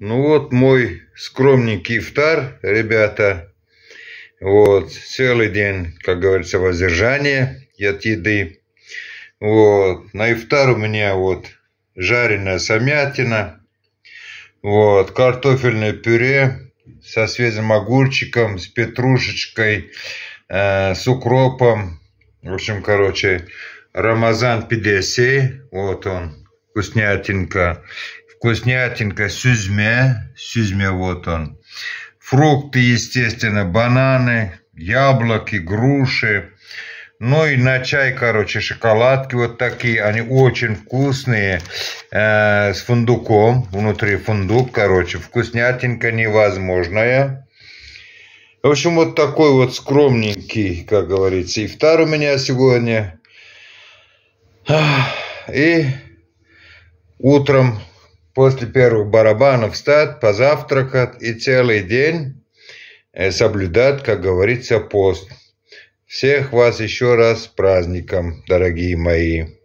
Ну вот мой скромненький втар, ребята. Вот, целый день, как говорится, воздержание от еды. Вот, на ифтар у меня вот жареная самятина, вот, картофельное пюре со свежим огурчиком, с петрушечкой, э, с укропом. В общем, короче, Рамазан 50, вот он, вкуснятинка. Вкуснятинка, süzme, süzme вот он. Фрукты, естественно, бананы, яблоки, груши. Ну и на чай, короче, шоколадки вот такие, они очень вкусные, э, с фундуком, внутри фундук, короче, вкуснятинка невозможная. В общем, вот такой вот скромненький, как говорится, и ифтар у меня сегодня. И утром после первых барабанов встать, позавтракать и целый день э, соблюдать, как говорится, пост. Всех вас еще раз с праздником, дорогие мои!